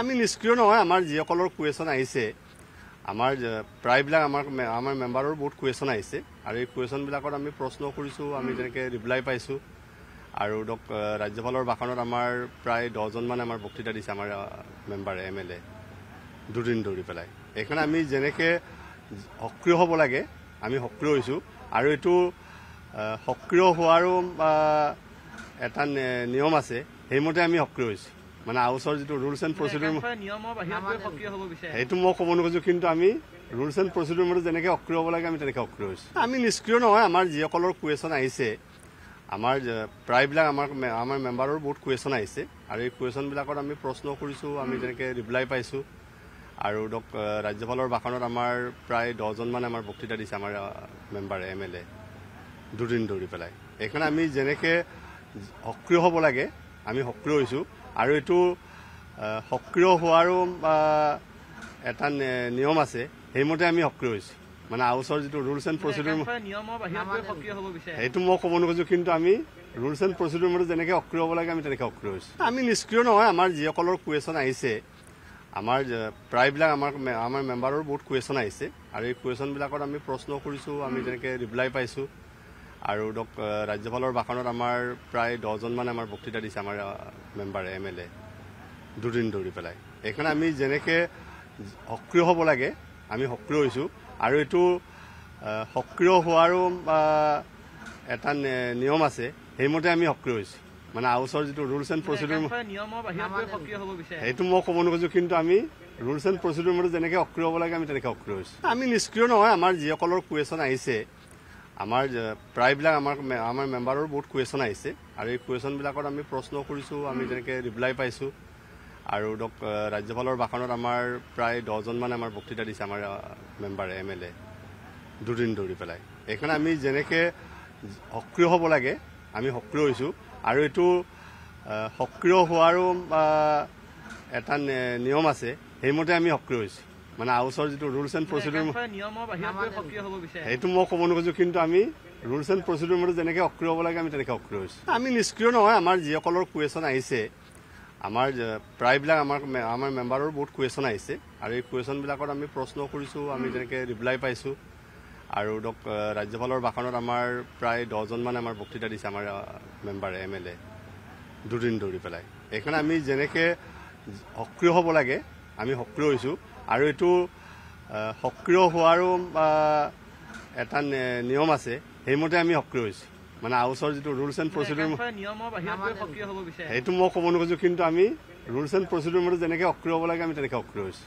আমি নিষ্ক্ৰিয় নহয় আমাৰ যিসকলৰ কুৱেশ্যন আহিছে আমাৰ প্ৰায়বিলাক আমাৰ আমাৰ মেম্বাৰৰ বহুত কুৱেশ্যন আহিছে আৰু এই কুৱেশ্যনবিলাকত আমি প্ৰশ্ন কৰিছোঁ আমি যেনেকৈ ৰিপ্লাই পাইছোঁ আৰু ধৰক ৰাজ্যপালৰ ভাষণত আমাৰ প্ৰায় দহজনমানে আমাৰ বক্তৃতা দিছে আমাৰ মেম্বাৰে এম এল এ দুদিন ধৰি পেলাই সেইকাৰণে আমি যেনেকৈ সক্ৰিয় হ'ব লাগে আমি সক্ৰিয় হৈছোঁ আৰু এইটো সক্ৰিয় হোৱাৰো এটা নিয়ম আছে সেইমতে আমি সক্ৰিয় হৈছোঁ মানে আউচৰ যিটো ৰুলছ এণ্ড প্ৰচিডিউৰ সেইটো মই ক'ব নোখোজোঁ কিন্তু আমি ৰুলছ এণ্ড প্ৰচিডিউৰ মতে যেনেকৈ অক্ৰিয় হ'ব লাগে আমি তেনেকৈ অক্ৰিয় হৈছোঁ আমি নিষ্ক্ৰিয় নহয় আমাৰ যিসকলৰ কুৱেশ্যন আহিছে আমাৰ প্ৰায়বিলাক আমাৰ আমাৰ মেম্বাৰৰ বহুত কুৱেশ্যন আহিছে আৰু এই কুৱেশ্যনবিলাকত আমি প্ৰশ্ন কৰিছোঁ আমি তেনেকৈ ৰিপ্লাই পাইছোঁ আৰু ধৰক ৰাজ্যপালৰ ভাষণত আমাৰ প্ৰায় দহজনমানে আমাৰ বক্তৃতা দিছে আমাৰ মেম্বাৰে এম এল এ দুদিন ধৰি পেলাই সেইকাৰণে আমি যেনেকৈ সক্ৰিয় হ'ব লাগে আমি সক্ৰিয় হৈছোঁ আৰু এইটো সক্ৰিয় হোৱাৰো এটা নিয়ম আছে সেইমতে আমি সক্ৰিয় হৈছোঁ মানে আউচৰ যিটো ৰুলছ এণ্ড প্ৰচিডিউৰ সেইটো মই ক'ব নোখোজোঁ কিন্তু আমি ৰুলছ এণ্ড প্ৰচিডিউৰ মতে যেনেকৈ সক্ৰিয় হ'ব লাগে আমি তেনেকৈ সক্ৰিয় হৈছোঁ আমি নিষ্ক্ৰিয় নহয় আমাৰ যিসকলৰ কুৱেশ্যন আহিছে আমাৰ প্ৰায়বিলাক আমাৰ আমাৰ মেম্বাৰৰ বহুত কুৱেশ্যন আহিছে আৰু এই কুৱেশ্যনবিলাকত আমি প্ৰশ্ন কৰিছোঁ আমি তেনেকৈ ৰিপ্লাই পাইছোঁ আৰু ধৰক ৰাজ্যপালৰ ভাষণত আমাৰ প্ৰায় দহজনমানে আমাৰ বক্তৃতা দিছে আমাৰ মেম্বাৰে এম এল এ দুদিন ধৰি পেলাই সেইকাৰণে আমি যেনেকৈ সক্ৰিয় হ'ব লাগে আমি সক্ৰিয় হৈছোঁ আৰু এইটো সক্ৰিয় হোৱাৰো এটা নিয়ম আছে সেইমতে আমি সক্ৰিয় হৈছোঁ মানে আউচৰ যিটো ৰুলছ এণ্ড প্ৰচিডিউৰ সেইটো মই ক'ব নোখোজোঁ কিন্তু আমি ৰুলছ এণ্ড প্ৰচিডিউৰ মতে যেনেকৈ সক্ৰিয় হ'ব লাগে আমি তেনেকৈ সক্ৰিয় হৈছোঁ আমি নিষ্ক্ৰিয় নহয় আমাৰ যিসকলৰ কুৱেশ্যন আহিছে আমাৰ প্ৰায়বিলাক আমাৰ আমাৰ মেম্বাৰৰ বহুত কুৱেশ্যন আহিছে আৰু এই কুৱেশ্যনবিলাকত আমি প্ৰশ্ন কৰিছোঁ আমি তেনেকৈ ৰিপ্লাই পাইছোঁ আৰু ধৰক ৰাজ্যপালৰ ভাষণত আমাৰ প্ৰায় দহজনমানে আমাৰ বক্তৃতা দিছে আমাৰ মেম্বাৰে এম এল এ দুদিন ধৰি পেলাই সেইকাৰণে আমি যেনেকৈ সক্ৰিয় হ'ব লাগে আমি সক্ৰিয় হৈছোঁ আৰু এইটো সক্ৰিয় হোৱাৰো এটা নিয়ম আছে সেইমতে আমি সক্ৰিয় হৈছোঁ মানে হাউচৰ যিটো ৰুলছ এণ্ড প্ৰচিডিউৰ সেইটো মই ক'ব নোখোজো কিন্তু আমি ৰুলছ এণ্ড প্ৰচিডিউৰ মতে যেনেকৈ সক্ৰিয় হ'ব লাগে আমি তেনেকৈ সক্ৰিয় হৈছোঁ আমি নিষ্ক্ৰিয় নহয় আমাৰ যিসকলৰ কুৱেশ্যন আহিছে আমাৰ প্ৰায়বিলাক আমাৰ আমাৰ মেম্বাৰৰ বহুত কুৱেশ্যন আহিছে আৰু এই কুৱেশ্যনবিলাকত আমি প্ৰশ্ন কৰিছোঁ আমি তেনেকৈ ৰিপ্লাই পাইছোঁ আৰু ধৰক ৰাজ্যপালৰ ভাষণত আমাৰ প্ৰায় দহজনমানে আমাৰ বক্তৃতা দিছে আমাৰ মেম্বাৰে এম এল এ দুদিন ধৰি পেলাই সেইকাৰণে আমি যেনেকৈ সক্ৰিয় হ'ব লাগে আমি সক্ৰিয় হৈছোঁ আৰু এইটো সক্ৰিয় হোৱাৰো এটা নিয়ম আছে সেইমতে আমি সক্ৰিয় হৈছোঁ মানে আউচৰ যিটো ৰুলছ এণ্ড প্ৰচিডিউৰ সেইটো মই ক'ব নোখোজোঁ কিন্তু আমি ৰুলছ এণ্ড প্ৰচিডিউৰ মতে যেনেকৈ সক্ৰিয় হ'ব লাগে আমি তেনেকৈ সক্ৰিয় হৈছোঁ